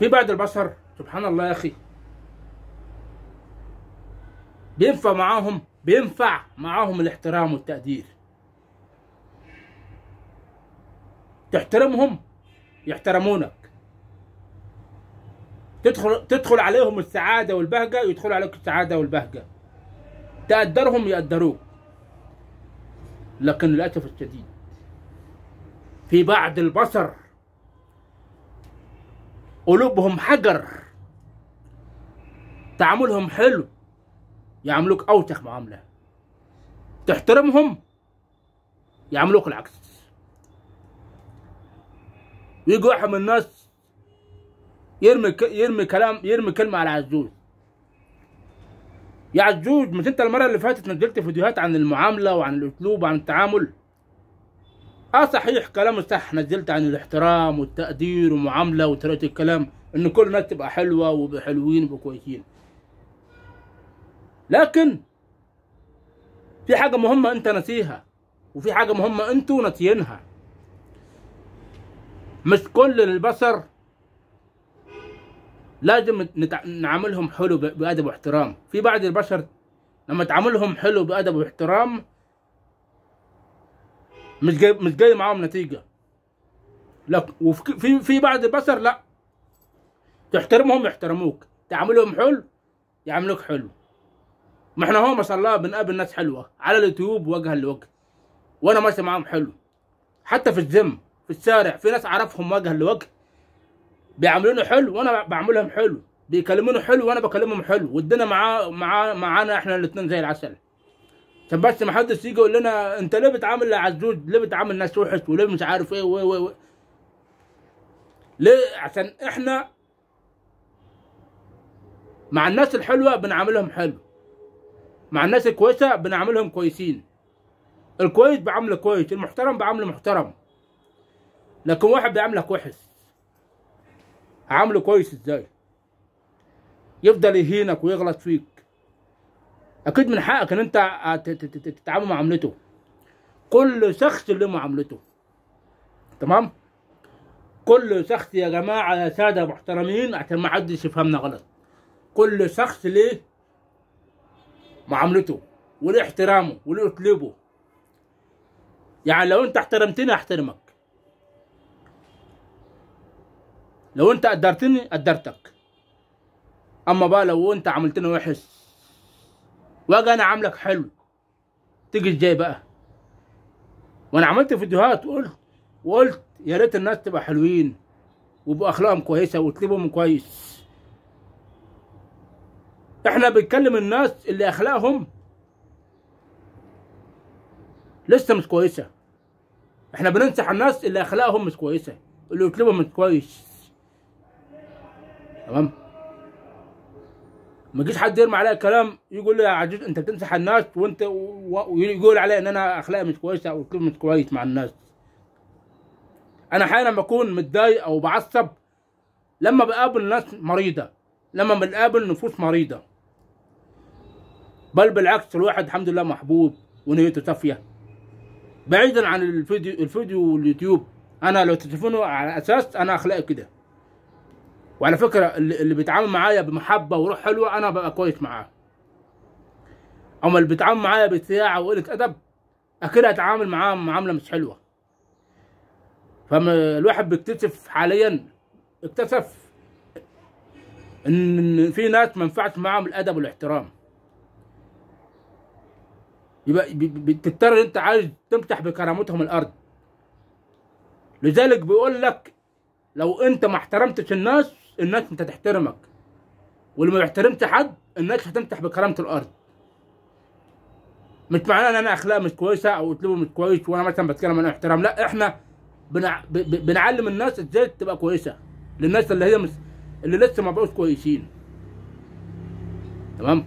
في بعض البشر سبحان الله يا اخي بينفع معاهم بينفع معاهم الاحترام والتقدير تحترمهم يحترمونك تدخل تدخل عليهم السعاده والبهجه يدخلوا عليك السعاده والبهجه تقدرهم يقدروك لكن للاسف الشديد في بعض البشر قلوبهم حجر تعاملهم حلو يعاملوك أوتخ معاملة تحترمهم يعاملوك العكس يجي واحد من الناس يرمي ك... يرمي كلام يرمي كلمة على عزوز يا عزوز مش انت المرة اللي فاتت نزلت فيديوهات عن المعاملة وعن الأسلوب وعن التعامل اه صحيح كلام صح نزلت عن الاحترام والتقدير ومعامله وطريقه الكلام ان كل الناس تبقى حلوه وبحلوين وبكويسين لكن في حاجه مهمه انت نسيها وفي حاجه مهمه انتوا ناسيينها مش كل البشر لازم نتع... نعاملهم حلو بأدب واحترام في بعض البشر لما تعاملهم حلو بأدب واحترام مش جاي مش جاي معاهم نتيجه لا وفي في, بعض البشر لا تحترمهم يحترموك تعاملهم حلو يعاملوك حلو ما احنا هو ما شاء الله بنقابل ناس حلوه على اليوتيوب وجها لوجه وانا ماشي معاهم حلو حتى في الجيم في الشارع في ناس اعرفهم وجها لوجه بيعاملوني حلو وانا بعملهم حلو بيكلموني حلو وانا بكلمهم حلو والدنيا معاه معاه معانا احنا الاثنين زي العسل كان بس ما حدش يجي يقول لنا انت ليه بتعامل عزوز ليه بتعامل ناس وحش وليه مش عارف ايه وي وي وي. ليه عشان احنا مع الناس الحلوه بنعاملهم حلو مع الناس الكويسه بنعاملهم كويسين الكويس بعامله كويس المحترم بعامله محترم لكن واحد بيعاملك وحش عامله كويس ازاي يفضل يهينك ويغلط فيك اكيد من حقك ان انت آه، تتعامل معاملته كل شخص له معاملته تمام كل شخص يا جماعه يا ساده محترمين عشان ما حدش يفهمنا غلط كل شخص ليه معاملته وليه احترامه وليه اسلوبه يعني لو انت احترمتني احترمك لو انت قدرتني قدرتك اما بقى لو انت عملتني وحش واجي انا عاملك حلو تيجي ازاي بقى وانا عملت فيديوهات وقلت وقلت يا ريت الناس تبقى حلوين وباخلاقهم كويسه واطلبهم كويس احنا بنتكلم الناس اللي اخلاقهم لسه مش كويسه احنا بننصح الناس اللي اخلاقهم مش كويسه اللي اسلوبهم مش كويس تمام ما جيش حد يرمي عليا كلام يقول لي يا عجوز انت بتمسح الناس وانت ويقول علي ان انا اخلاقي مش كويسه او كلمة مش كويس مع الناس انا احيانا بكون متضايق او بعصب لما بقابل ناس مريضه لما بنقابل نفوس مريضه بل بالعكس الواحد الحمد لله محبوب ونيته صافيه بعيدا عن الفيديو الفيديو واليوتيوب انا لو تشوفونه على اساس انا اخلاقي كده وعلى فكره اللي بيتعامل معايا بمحبه وروح حلوه انا ببقى كويس معاه اما اللي بيتعامل معايا بسياعه وقله ادب اكيد هتعامل معاه معامله مش حلوه فالواحد بيكتشف حاليا اكتشف ان في ناس ما ينفعش معاهم الادب والاحترام يبقى بتضطر انت عايز تمسح بكرامتهم الارض لذلك بيقول لك لو انت ما احترمتش الناس الناس انت تحترمك واللي ما بيحترمش حد الناس هتمسح بكرامه الارض مش معناه ان انا اخلاق مش كويسه او اسلوبي مش كويس وانا مثلا بتكلم عن احترام لا احنا بنع... ب... بنعلم الناس ازاي تبقى كويسه للناس اللي هي مش اللي لسه ما بقوش كويسين تمام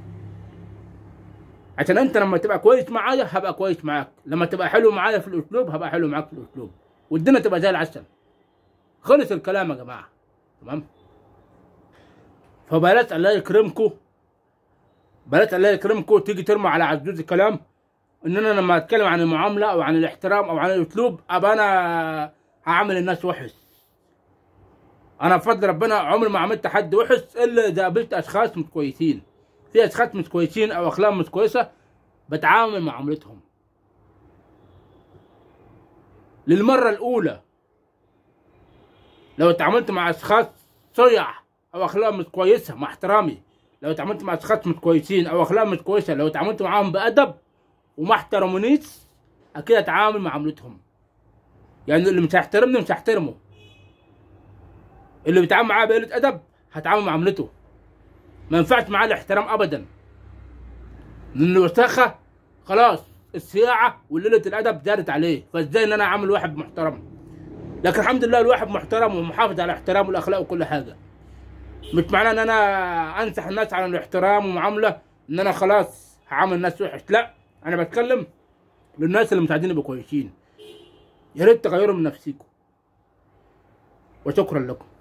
عشان انت لما تبقى كويس معايا هبقى كويس معاك لما تبقى حلو معايا في الاسلوب هبقى حلو معاك في الاسلوب والدنيا تبقى زي العسل خلص الكلام يا جماعه تمام فبلاش الله يكرمكم بلاش الله يكرمكم تيجي ترموا على عزوز الكلام ان انا لما اتكلم عن المعامله او عن الاحترام او عن الاسلوب ابقى انا هعامل الناس وحش انا بفضل ربنا عمري ما عملت حد وحش الا اذا قابلت اشخاص مش كويسين في اشخاص مش كويسين او اخلاق مش كويسه بتعامل معاملتهم للمره الاولى لو اتعاملت مع اشخاص صيع او اخلاق مش كويسه مع احترامي لو اتعاملت مع اشخاص مش كويسين او اخلاق مش كويسه لو اتعاملت معاهم بادب وما احترمونيش اكيد اتعامل معاملتهم يعني اللي مش هيحترمني مش هحترمه اللي بيتعامل معاه بقلة ادب هتعامل معاملته ما ينفعش معاه الاحترام ابدا لان الوساخه خلاص السياعه وليلة الادب زادت عليه فازاي ان انا اعامل واحد محترم لكن الحمد لله الواحد محترم ومحافظ على احترامه والاخلاق وكل حاجه مش معناه ان انا انسح الناس على الاحترام ومعامله ان انا خلاص هعامل الناس وحش لا انا بتكلم للناس اللي مساعدين بكويسين يا ريت تغيروا من نفسكم وشكرا لكم